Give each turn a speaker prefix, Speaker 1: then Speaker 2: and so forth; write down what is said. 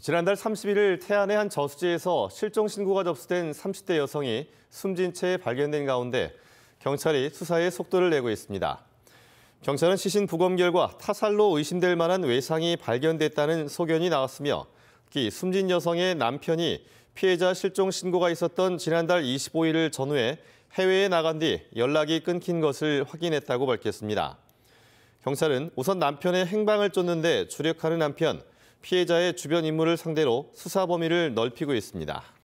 Speaker 1: 지난달 31일 태안의 한 저수지에서 실종 신고가 접수된 30대 여성이 숨진 채 발견된 가운데 경찰이 수사에 속도를 내고 있습니다. 경찰은 시신 부검 결과 타살로 의심될 만한 외상이 발견됐다는 소견이 나왔으며 특히 숨진 여성의 남편이 피해자 실종 신고가 있었던 지난달 25일을 전후해 해외에 나간 뒤 연락이 끊긴 것을 확인했다고 밝혔습니다. 경찰은 우선 남편의 행방을 쫓는데 주력하는 한편 피해자의 주변 인물을 상대로 수사 범위를 넓히고 있습니다.